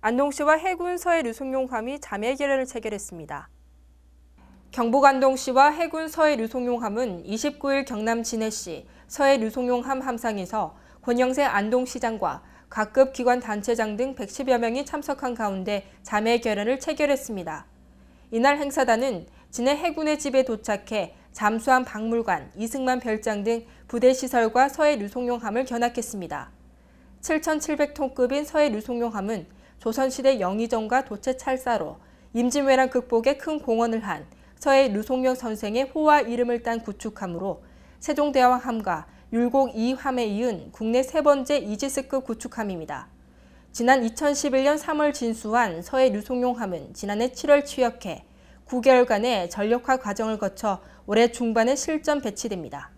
안동시와 해군 서해 류송용함이 자매 결연을 체결했습니다. 경북 안동시와 해군 서해 류송용함은 29일 경남 진해시 서해 류송용함 함상에서 권영세 안동시장과 각급 기관 단체장 등 110여 명이 참석한 가운데 자매 결의를 체결했습니다. 이날 행사단은 진해 해군의 집에 도착해 잠수함 박물관, 이승만 별장 등 부대 시설과 서해 류송용함을 견학했습니다. 7,700톤급인 서해 류송용함은 조선시대 영의정과 도체찰사로 임진왜란 극복에 큰 공헌을 한 서해 류송영 선생의 호와 이름을 딴 구축함으로 세종대왕 함과 율곡 이함에 이은 국내 세 번째 이지스급 구축함입니다. 지난 2011년 3월 진수한 서해 류송용함은 지난해 7월 취역해 9개월간의 전력화 과정을 거쳐 올해 중반에 실전 배치됩니다.